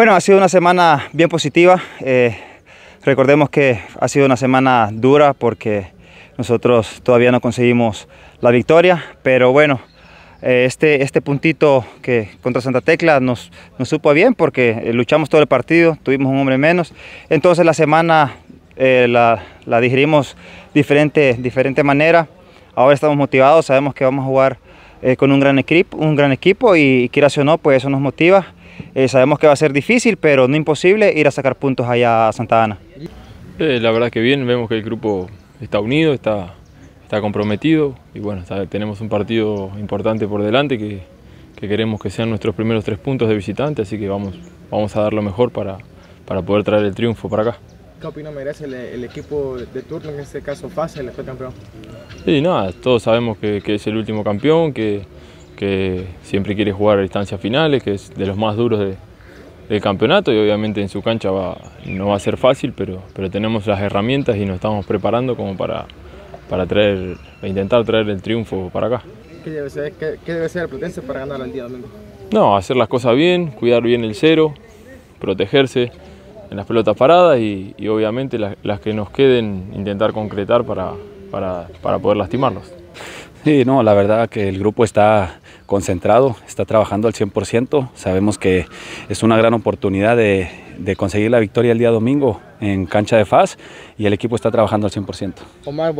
Bueno, ha sido una semana bien positiva. Eh, recordemos que ha sido una semana dura porque nosotros todavía no conseguimos la victoria, pero bueno, eh, este, este puntito que contra Santa Tecla nos, nos supo bien porque eh, luchamos todo el partido, tuvimos un hombre menos. Entonces la semana la, la, digerimos diferente, diferente manera. Ahora estamos motivados, sabemos que vamos a jugar con un gran, equipo, un gran equipo y, y o no, pues eso nos motiva eh, sabemos que va a ser difícil, pero no imposible ir a sacar puntos allá a Santa Ana. Eh, la verdad que bien, vemos que el grupo está unido, está, está comprometido y bueno, tenemos un partido importante por delante que, queremos que sean nuestros primeros tres puntos de visitante, así que vamos, vamos a dar lo mejor para, para poder traer el triunfo para acá. ¿Qué opinión merece el, equipo de turno, en este caso Fase, el campeón? Sí, nada, todos sabemos que, que es el último campeón, que, que siempre quiere jugar a distancias finales, que es de los más duros del campeonato y obviamente en su cancha no va a ser fácil, pero, pero tenemos las herramientas y nos estamos preparando como para, para traer, intentar traer el triunfo para acá. ¿Qué debe ser, qué, el para ganar el día domingo? No, hacer las cosas bien, cuidar bien el cero, protegerse en las pelotas paradas y, obviamente las, que nos queden intentar concretar para, para poder lastimarlos. Sí, no, la verdad que el grupo está concentrado, está trabajando al 100%. Sabemos que es una gran oportunidad de, conseguir la victoria el día domingo en cancha de FAS y el equipo está trabajando al 100%. Omar,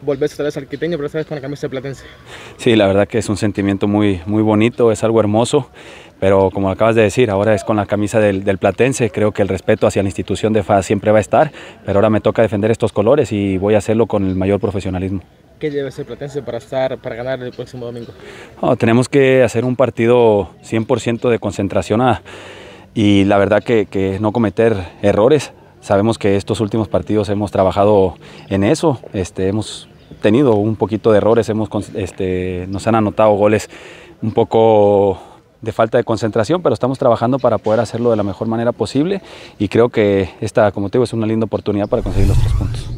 volvés otra vez al quiteño, pero esta vez con la camisa de Platense. Sí, la verdad que es un sentimiento muy, muy bonito, es algo hermoso, pero como acabas de decir, ahora es con la camisa del, del Platense, creo que el respeto hacia la institución de FAS siempre va a estar, pero ahora me toca defender estos colores y voy a hacerlo con el mayor profesionalismo. ¿Qué debe hacer Platense para, estar, para ganar el próximo domingo? Oh, tenemos que hacer un partido 100% de concentración y la verdad que, no cometer errores. Sabemos que estos últimos partidos hemos trabajado en eso, este, hemos tenido un poquito de errores, hemos, este, nos han anotado goles un poco de falta de concentración, pero estamos trabajando para poder hacerlo de la mejor manera posible y creo que esta, como te digo, es una linda oportunidad para conseguir los tres puntos.